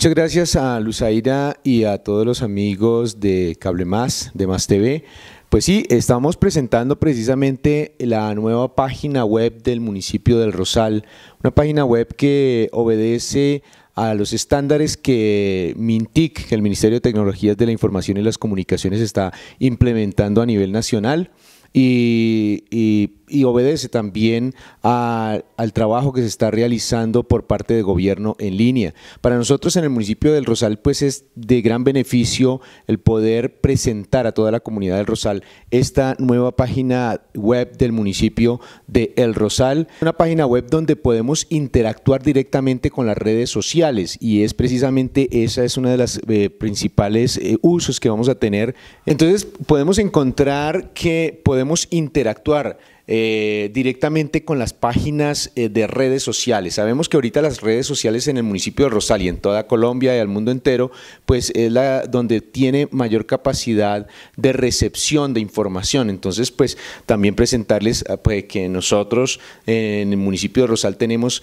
Muchas gracias a Luzaira y a todos los amigos de Cable Más, de Más TV. Pues sí, estamos presentando precisamente la nueva página web del municipio del Rosal, una página web que obedece a los estándares que MINTIC, que el Ministerio de Tecnologías de la Información y las Comunicaciones, está implementando a nivel nacional y, obedece también al trabajo que se está realizando por parte del gobierno en línea. Para nosotros en el municipio del Rosal, pues es de gran beneficio el poder presentar a toda la comunidad del Rosal esta nueva página web del municipio de El Rosal, una página web donde podemos interactuar directamente con las redes sociales y es precisamente esa es una de las eh, principales eh, usos que vamos a tener. Entonces podemos encontrar que podemos interactuar eh, directamente con las páginas eh, de redes sociales. Sabemos que ahorita las redes sociales en el municipio de Rosal y en toda Colombia y al mundo entero, pues es la donde tiene mayor capacidad de recepción de información. Entonces, pues también presentarles ah, pues, que nosotros eh, en el municipio de Rosal tenemos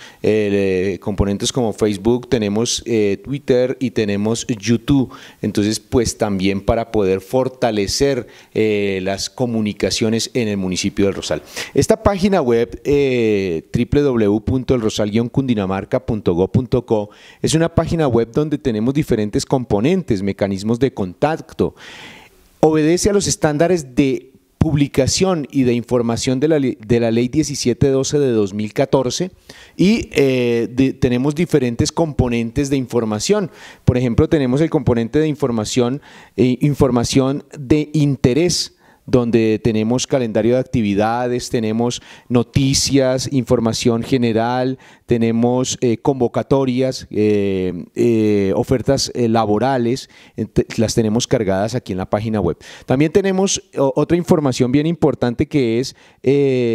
componentes como Facebook, tenemos Twitter y tenemos YouTube. Entonces, pues también para poder fortalecer las comunicaciones en el municipio de Rosal. Esta página web eh, www.elrosal-cundinamarca.go.co es una página web donde tenemos diferentes componentes, mecanismos de contacto. Obedece a los estándares de publicación y de información de la, ley 1712 de 2014 y eh, tenemos diferentes componentes de información. Por ejemplo, tenemos el componente de información, eh, información de interés donde tenemos calendario de actividades, tenemos noticias, información general, tenemos eh, convocatorias, eh, eh, ofertas laborales, las tenemos cargadas aquí en la página web. También tenemos otra información bien importante que es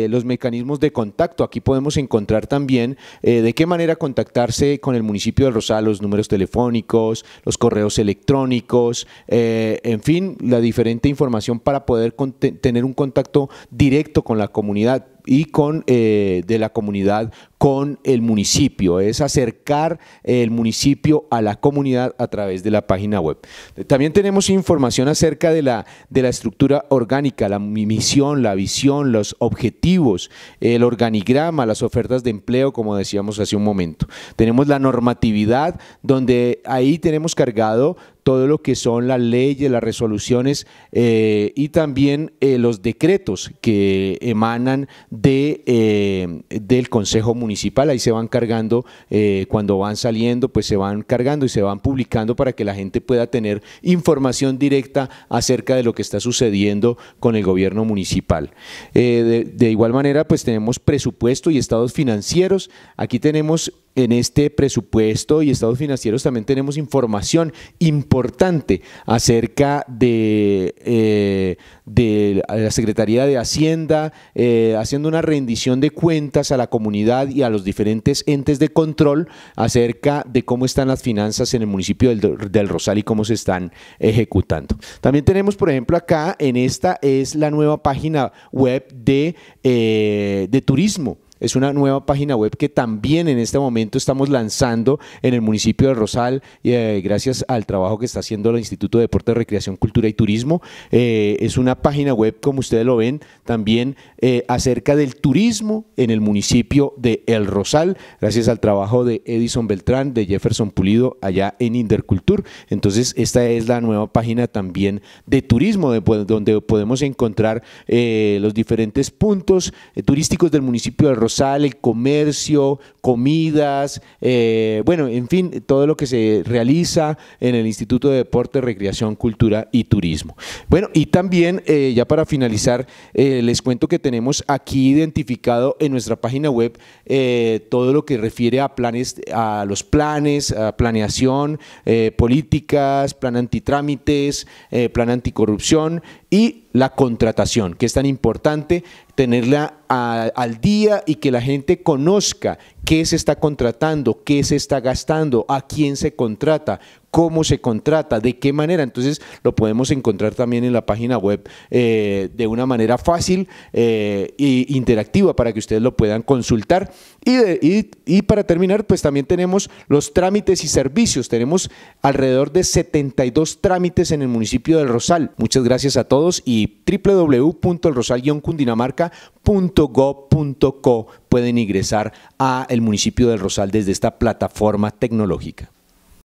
los mecanismos de contacto. Aquí podemos encontrar también de qué manera contactarse con el municipio de Rosal, los números telefónicos, los correos electrónicos, en fin, la diferente información para poder contactar tener un contacto directo con la comunidad y con, eh, de la comunidad con el municipio, es acercar eh, el municipio a la comunidad a través de la página web. También tenemos información acerca de la, de la estructura orgánica, la misión, la visión, los objetivos, el organigrama, las ofertas de empleo, como decíamos hace un momento. Tenemos la normatividad, donde ahí tenemos cargado todo lo que son las leyes, las resoluciones eh, y también los decretos que emanan de, eh, del Consejo Municipal. Ahí se van cargando, eh, cuando van saliendo, pues se van cargando y se van publicando para que la gente pueda tener información directa acerca de lo que está sucediendo con el gobierno municipal. Eh, de igual manera, pues tenemos presupuesto y estados financieros. Aquí tenemos en este presupuesto y estados financieros también tenemos información importante acerca de, eh, la Secretaría de Hacienda, eh, haciendo una rendición de cuentas a la comunidad y a los diferentes entes de control acerca de cómo están las finanzas en el municipio del, del Rosal y cómo se están ejecutando. También tenemos, por ejemplo, acá en esta es la nueva página web de, eh, de turismo es una nueva página web que también en este momento estamos lanzando en el municipio de Rosal, eh, gracias al trabajo que está haciendo el Instituto de Deporte, Recreación, Cultura y Turismo. Eh, es una página web, como ustedes lo ven, también eh, acerca del turismo en el municipio de El Rosal, gracias al trabajo de Edison Beltrán, de Jefferson Pulido, allá en Intercultur. Entonces, esta es la nueva página también de turismo, donde podemos encontrar los diferentes puntos turísticos del municipio de Rosal sale el comercio, comidas, eh, bueno, en fin, todo lo que se realiza en el Instituto de Deporte, Recreación, Cultura y Turismo. Bueno, y también, eh, ya para finalizar, eh, les cuento que tenemos aquí identificado en nuestra página web todo lo que refiere a planes, a los planes, a planeación, políticas, plan antitrámites, plan anticorrupción y la contratación, que es tan importante tenerla al día y que la gente conozca qué se está contratando, qué se está gastando, a quién se contrata, cómo se contrata, de qué manera. Entonces lo podemos encontrar también en la página web eh, de una manera fácil e interactiva para que ustedes lo puedan consultar. Y, para terminar, pues también tenemos los trámites y servicios. Tenemos alrededor de 72 trámites en el municipio del Rosal. Muchas gracias a todos y www.elrosal-cundinamarca.gov.co pueden ingresar al municipio del Rosal desde esta plataforma tecnológica.